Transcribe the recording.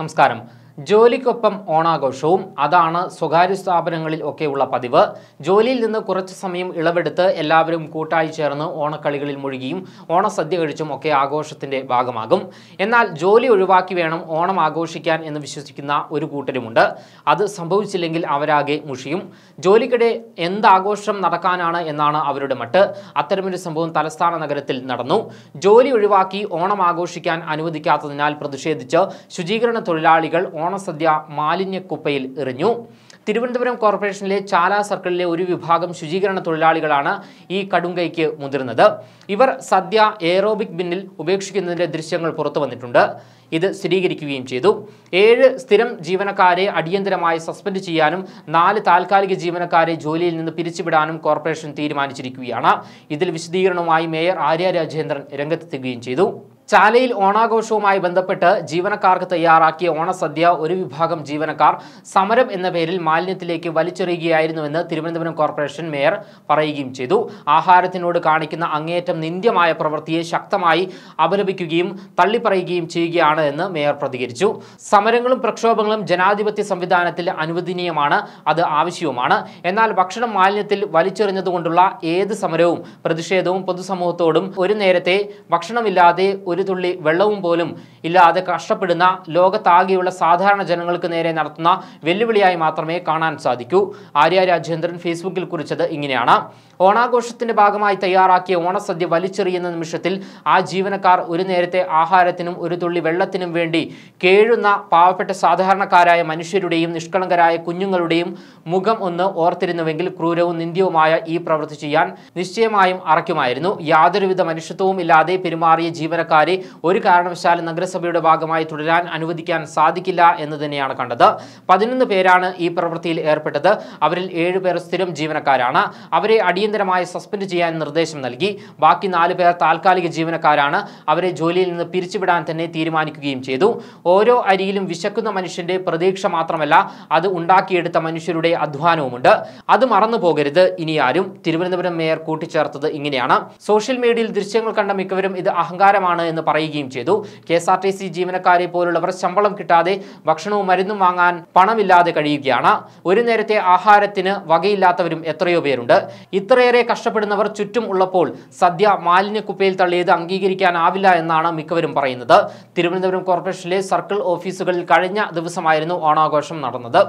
നമസ്കാരം ജോലിക്കൊപ്പം ഓണാഘോഷവും അതാണ് സ്വകാര്യ സ്ഥാപനങ്ങളിൽ ഒക്കെയുള്ള പതിവ് ജോലിയിൽ നിന്ന് കുറച്ച് സമയം ഇളവെടുത്ത് എല്ലാവരും കൂട്ടായി ചേർന്ന് ഓണക്കളികളിൽ മുഴുകിയും ഓണസദ്യ കഴിച്ചും ഒക്കെ ആഘോഷത്തിന്റെ ഭാഗമാകും എന്നാൽ ജോലി ഒഴിവാക്കി വേണം ഓണം ആഘോഷിക്കാൻ എന്ന് വിശ്വസിക്കുന്ന ഒരു കൂട്ടരുമുണ്ട് അത് സംഭവിച്ചില്ലെങ്കിൽ അവരാകെ മുഷിയും ജോലിക്കിടെ എന്താഘോഷം നടക്കാനാണ് എന്നാണ് അവരുടെ മട്ട് അത്തരമൊരു സംഭവം തലസ്ഥാന നഗരത്തിൽ നടന്നു ജോലി ഒഴിവാക്കി ഓണം ആഘോഷിക്കാൻ അനുവദിക്കാത്തതിനാൽ പ്രതിഷേധിച്ച് ശുചീകരണ തൊഴിലാളികൾ ഓണസദ്യ മാലിന്യക്കുപ്പയിൽ എറിഞ്ഞു തിരുവനന്തപുരം കോർപ്പറേഷനിലെ ചാല സർക്കിളിലെ ഒരു വിഭാഗം ശുചീകരണ തൊഴിലാളികളാണ് ഈ കടുങ്കൈക്ക് മുതിർന്നത് ഇവർ സദ്യ എയറോബിക് ബിന്നിൽ ഉപേക്ഷിക്കുന്നതിൻ്റെ ദൃശ്യങ്ങൾ പുറത്തു വന്നിട്ടുണ്ട് ഇത് സ്ഥിരീകരിക്കുകയും ചെയ്തു ഏഴ് സ്ഥിരം ജീവനക്കാരെ അടിയന്തരമായി സസ്പെൻഡ് ചെയ്യാനും നാല് താൽക്കാലിക ജീവനക്കാരെ ജോലിയിൽ നിന്ന് പിരിച്ചുവിടാനും കോർപ്പറേഷൻ തീരുമാനിച്ചിരിക്കുകയാണ് ഇതിൽ വിശദീകരണവുമായി മേയർ ആര്യ രാജേന്ദ്രൻ രംഗത്തെത്തുകയും ചെയ്തു ചാലയിൽ ഓണാഘോഷവുമായി ബന്ധപ്പെട്ട് ജീവനക്കാർക്ക് തയ്യാറാക്കിയ ഓണസദ്യ ഒരു വിഭാഗം ജീവനക്കാർ സമരം എന്ന പേരിൽ മാലിന്യത്തിലേക്ക് വലിച്ചെറിയുകയായിരുന്നുവെന്ന് തിരുവനന്തപുരം കോർപ്പറേഷൻ മേയർ പറയുകയും ചെയ്തു ആഹാരത്തിനോട് കാണിക്കുന്ന അങ്ങേയറ്റം നിന്ദ്യമായ പ്രവൃത്തിയെ ശക്തമായി അപലപിക്കുകയും തള്ളിപ്പറയുകയും ചെയ്യുകയാണ് എന്ന് മേയർ പ്രതികരിച്ചു സമരങ്ങളും പ്രക്ഷോഭങ്ങളും ജനാധിപത്യ സംവിധാനത്തിൽ അനുവദനീയമാണ് അത് ആവശ്യവുമാണ് എന്നാൽ ഭക്ഷണം മാലിന്യത്തിൽ വലിച്ചെറിഞ്ഞതുകൊണ്ടുള്ള ഏത് സമരവും പ്രതിഷേധവും പൊതുസമൂഹത്തോടും ഒരു നേരത്തെ ഭക്ഷണമില്ലാതെ ഒരു തുള്ളി വെള്ളവും പോലും ഇല്ലാതെ കഷ്ടപ്പെടുന്ന ലോകത്താകെയുള്ള സാധാരണ ജനങ്ങൾക്ക് നേരെ നടത്തുന്ന വെല്ലുവിളിയായി മാത്രമേ കാണാൻ സാധിക്കൂ ആര്യ രാജേന്ദ്രൻ ഫേസ്ബുക്കിൽ കുറിച്ചത് ഇങ്ങനെയാണ് ഓണാഘോഷത്തിന്റെ ഭാഗമായി തയ്യാറാക്കിയ ഓണസദ്യ വലിച്ചെറിയുന്ന നിമിഷത്തിൽ ആ ജീവനക്കാർ ഒരു നേരത്തെ ആഹാരത്തിനും ഒരു തുള്ളി വെള്ളത്തിനും വേണ്ടി കേഴുന്ന പാവപ്പെട്ട സാധാരണക്കാരായ മനുഷ്യരുടെയും നിഷ്കളങ്കരായ കുഞ്ഞുങ്ങളുടെയും മുഖം ഒന്ന് ഓർത്തിരുന്നുവെങ്കിൽ ക്രൂരവും നിന്ദ്യവുമായ ഈ പ്രവൃത്തി ചെയ്യാൻ നിശ്ചയമായും അറയ്ക്കുമായിരുന്നു യാതൊരുവിധ മനുഷ്യത്വവും ഇല്ലാതെ പെരുമാറിയ ജീവനക്കാരെ ഒരു കാരണവശാലും നഗരസഭ നഗരസഭയുടെ ഭാഗമായി തുടരാൻ അനുവദിക്കാൻ സാധിക്കില്ല എന്ന് തന്നെയാണ് കണ്ടത് പതിനൊന്ന് പേരാണ് ഈ പ്രവൃത്തിയിൽ ഏർപ്പെട്ടത് അവരിൽ ഏഴുപേർ സ്ഥിരം ജീവനക്കാരാണ് അവരെ അടിയന്തരമായി സസ്പെൻഡ് ചെയ്യാൻ നിർദ്ദേശം നൽകി ബാക്കി നാല് പേർ താൽക്കാലിക ജീവനക്കാരാണ് അവരെ ജോലിയിൽ നിന്ന് പിരിച്ചുവിടാൻ തന്നെ തീരുമാനിക്കുകയും ചെയ്തു ഓരോ അരിയിലും വിശക്കുന്ന മനുഷ്യന്റെ പ്രതീക്ഷ മാത്രമല്ല അത് ഉണ്ടാക്കിയെടുത്ത മനുഷ്യരുടെ അധ്വാനവുമുണ്ട് അത് മറന്നു പോകരുത് ഇനി ആരും തിരുവനന്തപുരം മേയർ കൂട്ടിച്ചേർത്തത് ഇങ്ങനെയാണ് സോഷ്യൽ മീഡിയയിൽ ദൃശ്യങ്ങൾ കണ്ട മിക്കവരും ഇത് അഹങ്കാരമാണ് എന്ന് പറയുകയും ചെയ്തു K S R T C ജീവനക്കാരെ പോലുള്ളവർ ശമ്പളം കിട്ടാതെ ഭക്ഷണവും മരുന്നും വാങ്ങാൻ പണമില്ലാതെ കഴിയുകയാണ് ഒരു നേരത്തെ ആഹാരത്തിന് വകയില്ലാത്തവരും എത്രയോ പേരുണ്ട് ഇത്രയേറെ കഷ്ടപ്പെടുന്നവർ ചുറ്റും ഉള്ളപ്പോൾ സദ്യ മാലിന്യക്കുപ്പയിൽ തള്ളിയത് അംഗീകരിക്കാനാവില്ല എന്നാണ് മിക്കവരും പറയുന്നത് തിരുവനന്തപുരം കോർപ്പറേഷനിലെ സർക്കിൾ ഓഫീസുകളിൽ കഴിഞ്ഞ ദിവസമായിരുന്നു ഓണാഘോഷം നടന്നത്